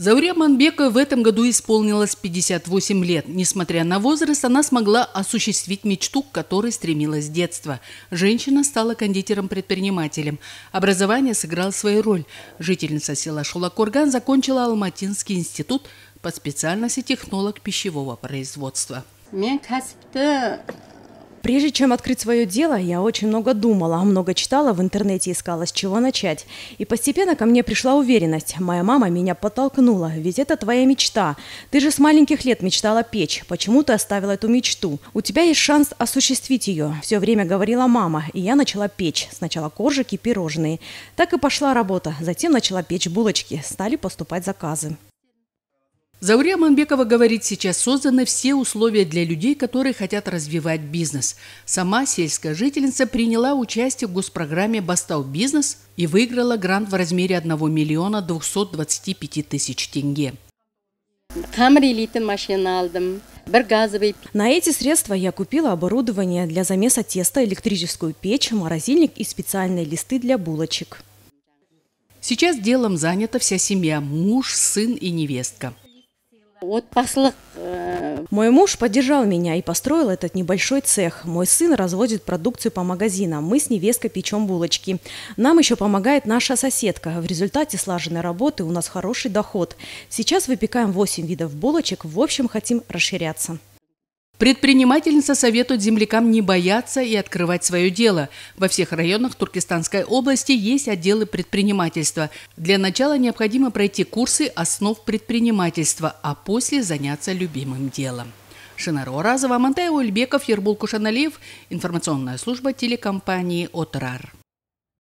Зауре Манбека в этом году исполнилось 58 лет. Несмотря на возраст, она смогла осуществить мечту, к которой стремилась с детства. Женщина стала кондитером-предпринимателем. Образование сыграло свою роль. Жительница села Шулакурган закончила Алматинский институт по специальности технолог пищевого производства. Мен кәсіпті Прежде чем открыть свое дело, я очень много думала, а много читала в интернете, искала, с чего начать. И постепенно ко мне пришла уверенность. Моя мама меня подтолкнула, ведь это твоя мечта. Ты же с маленьких лет мечтала печь. Почему ты оставила эту мечту? У тебя есть шанс осуществить ее. Все время говорила мама, и я начала печь. Сначала коржики, пирожные. Так и пошла работа. Затем начала печь булочки. Стали поступать заказы. Заурия Манбекова говорит, сейчас созданы все условия для людей, которые хотят развивать бизнес. Сама сельская жительница приняла участие в госпрограмме «Бастау бизнес» и выиграла грант в размере 1 миллиона 225 тысяч тенге. На эти средства я купила оборудование для замеса теста, электрическую печь, морозильник и специальные листы для булочек. Сейчас делом занята вся семья – муж, сын и невестка. Э, Мой муж поддержал меня и построил этот небольшой цех. Мой сын разводит продукцию по магазинам. Мы с невесткой печем булочки. Нам еще помогает наша соседка. В результате слаженной работы у нас хороший доход. Сейчас выпекаем 8 видов булочек. В общем, хотим расширяться. Предпринимательница советует землякам не бояться и открывать свое дело. Во всех районах Туркестанской области есть отделы предпринимательства. Для начала необходимо пройти курсы основ предпринимательства, а после заняться любимым делом. Шинаро Разова, Амантай Ульбеков, Ербул Кушаналиев, информационная служба телекомпании «Отрар».